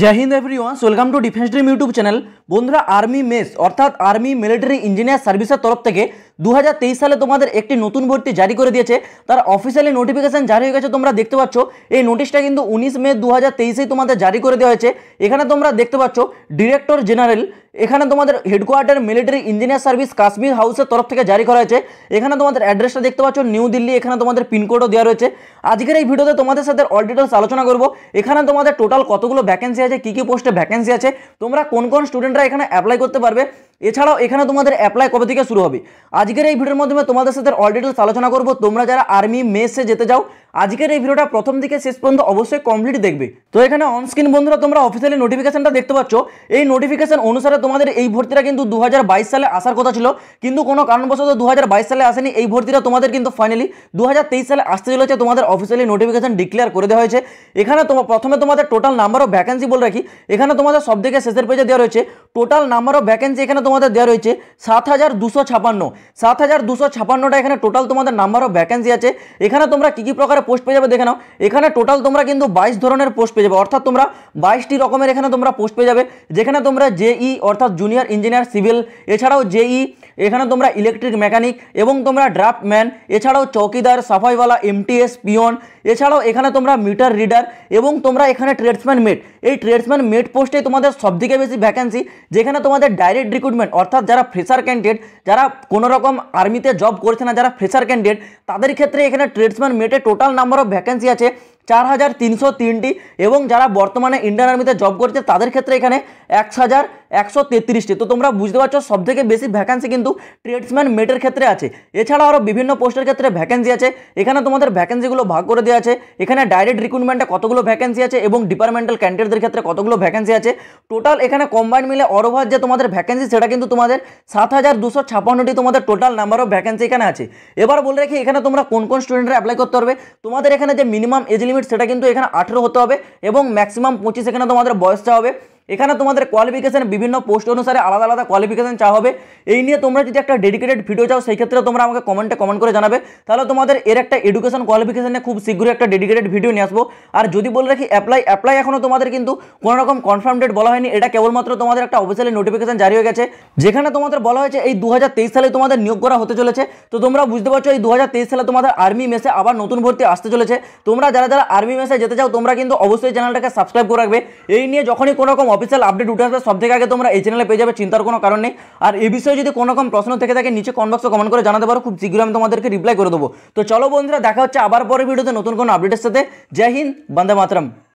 জয় হিন্দ everyone welcome to defence dream YouTube channel বন্ধুরা army mess অর্থাৎ আর্মি মিলিটারি ইঞ্জিনিয়ার সার্ভিসের তরফ থেকে দু সালে তোমাদের একটি নতুন ভর্তি জারি করে দিয়েছে তার অফিসিয়ালি নোটিফিকেশান জারি হয়ে গেছে তোমরা দেখতে পাচ্ছ এই নোটিশটা কিন্তু উনিশ মে দু হাজার তোমাদের জারি করে দেওয়া হয়েছে এখানে তোমরা দেখতে পাচ্ছ ডিরেক্টর জেনারেল এখানে তোমাদের headquarter military engineer service Kashmir হাউসের তরফ থেকে জারি করা হয়েছে এখানে তোমাদের অ্যাড্রেসটা দেখতে পাচ্ছ নিউ দিল্লি এখানে তোমাদের পিনকোডও দেওয়া রয়েছে আজকের এই ভিডিওতে তোমাদের সাথে অল ডিটেলস আলোচনা করব এখানে তোমাদের টোটাল কতগুলো ভ্যাকেন্সি আছে কী কী পোস্টে ভ্যাকেন্সি আছে তোমরা কোন কোন স্টুডেন্টরা এখানে অ্যাপ্লাই করতে পারবে এছাড়াও এখানে তোমাদের অ্যাপ্লাই কবে থেকে শুরু হবে আজকের এই ভিডিওর মাধ্যমে তোমাদের সাথে অল ডিটেলস আলোচনা করবো তোমরা যারা আর্মি মেসে যেতে যাও আজকের এই ভিডিওটা প্রথম থেকে শেষ পর্যন্ত অবশ্যই কমপ্লিট দেখবে তো এখানে অনস্ক্রিন বন্ধুরা তোমরা অফিসিয়ালি নোটিফিকেশনটা দেখতে পাচ্ছ এই নোটিফিকেশন অনুসারে তোমাদের এই ভর্তিটা কিন্তু দু সালে আসার কথা ছিল কিন্তু কোনো কারণবশত দু সালে আসেনি এই ভর্তিটা তোমাদের কিন্তু ফাইনালি দু সালে আসতে চলেছে তোমাদের অফিসিয়ালি নোটিফিকেশন ডিক্লেয়ার করে দেওয়া হয়েছে এখানে তোমার প্রথমে তোমাদের টোটাল নাম্বার অফ ভ্যাকেন্সি বলে রাখি এখানে তোমাদের সব থেকে শেষের পেজে দেওয়া রয়েছে টোটাল নাম্বার অফ ভ্যাকেন্সি এখানে তোমাদের দেওয়া রয়েছে সাত হাজার দুশো ছাপান্ন সাত হাজার দুশো ছাপান্নটা এখানে টোটাল তোমাদের নাম্বার অফ ভ্যাকেন্সি আছে এখানে তোমরা কী কী প্রকার পোস্ট পেয়ে যাবে দেখে নাও এখানে টোটাল তোমরা কিন্তু বাইশ ধরনের পোস্ট পেয়ে যাবে অর্থাৎ তোমরা বাইশটি রকমের এখানে তোমরা পোস্ট পেয়ে যাবে যেখানে তোমরা জেই অর্থাৎ জুনিয়র ইঞ্জিনিয়ার সিভিল এছাড়াও জেই এখানে তোমরা ইলেকট্রিক মেকানিক এবং তোমরা ড্রাফটম্যান এছাড়াও চৌকিদার সাফাইওয়ালা এমটিএস পিয়ন এছাড়াও এখানে তোমরা মিটার রিডার এবং তোমরা এখানে ট্রেডসম্যান মেট এই ট্রেডসম্যান মেট পোস্টে তোমাদের সবথেকে বেশি ভ্যাকেন্সি যেখানে তোমাদের ডাইরেক্ট রিক্রুটমেন্ট অর্থাৎ যারা ফ্রেশার ক্যান্ডিডেট যারা কোনোরকম রকম আর্মিতে জব করছে না যারা ফ্রেশার ক্যান্ডিডেট তাদের ক্ষেত্রে এখানে ট্রেডসম্যান মেটে টোটাল নাম্বার অফ ভ্যাকেন্সি আছে চার হাজার তিনশো তিনটি এবং যারা বর্তমানে ইন্ডিয়ান আর্মিতে জব করছে তাদের ক্ষেত্রে এখানে এক হাজার একশো তেত্রিশটি তো তোমরা বুঝতে পারছো সবথেকে বেশি ভ্যাকান্সি কিন্তু ট্রেডসম্যান মেটের ক্ষেত্রে আছে এছাড়া আরও বিভিন্ন পোস্টের ক্ষেত্রে ভ্যাকেন্সি আছে এখানে তোমাদের ভ্যাকেন্সিগুলো ভাগ করে দেওয়া আছে এখানে ডাইরেক্ট রিক্রুটমেন্টে কতগুলো ভ্যাকেন্সি আছে এবং ডিপার্টমেন্টাল ক্যান্ডিডেটদের ক্ষেত্রে কতগুলো ভ্যাকেন্সি আছে টোটাল এখানে কম্বাইন মিলে অরোভার যে তোমাদের ভ্যাকেন্সি সেটা কিন্তু তোমাদের সাত হাজার দুশো ছাপ্পান্নটি তোমাদের টোটাল নাম্বার অফ ভ্যাকেন্সি এখানে আছে এবার বলে রাখি এখানে তোমরা কোন কোন স্টুডেন্টরা অ্যাপ্লাই করতে পারবে তোমাদের এখানে যে মিনিমাম এজ লিমিট সেটা কিন্তু এখানে আঠেরো হতে হবে এবং ম্যাক্সিমাম পঁচিশ এখানে তোমাদের বয়সটা হবে এখানে তোমাদের কোয়ালিফিকেশান বিভিন্ন পোস্ট অনুসারে আলাদা আলাদা কোয়ালিফিকেশান চা হবে এই নিয়ে তোমরা যদি একটা ডেডিকেটেড ভিডিও চাও সেই ক্ষেত্রে তোমরা আমাকে কমেন্টে কমেন্ট করে জানাবে তাহলে তোমাদের এর একটা এডুকেশন কোয়ালিফিকেশানে খুব শীঘ্রই একটা ডেডিকেটেড ভিডিও নিয়ে আসবো আর যদি বলে রাখি অ্যাপ্লাই অ্যাপ্লাই এখনও তোমাদের কিন্তু কোনো রকম কনফার্ম ডেট বলা হয়নি এটা কেবলমাত্র তোমাদের একটা অফিসিয়ালি নোটিফিকেশান জারি হয়ে গেছে যেখানে তোমাদের বলা হয়েছে এই দু সালে তোমাদের নিয়োগ করা হতে চলেছে তো তোমরা বুঝতে পারছো এই দু সালে তোমাদের আর্মি মেসে আবার নতুন ভর্তি আসতে চলেছে তোমরা যারা যারা আর্মি মেসে যেতে চাও তোমরা কিন্তু অবশ্যই চ্যানেলটাকে সাবস্ক্রাইব করে রাখবে এই নিয়ে যখনই কোনো রকম অফিসিয়াল আপডেট উঠে আসবে সব থেকে আগে তোমরা এই চ্যানেলে পেয়ে যাবে চিন্তার কোনো কারণ নেই আর এই বিষয়ে যদি কোনো রকম প্রশ্ন থেকে থাকে নিচে কনবক্সে কমেন্ট করে জানাতে পারো খুব শীঘ্রই আমি তোমাদেরকে রিপ্লাই করে দেবো তো চলো বন্ধুরা দেখা হচ্ছে আবার পরের ভিডিওতে নতুন কোনো আপডেটের সাথে জয় হিন্দ বন্দে মাতরম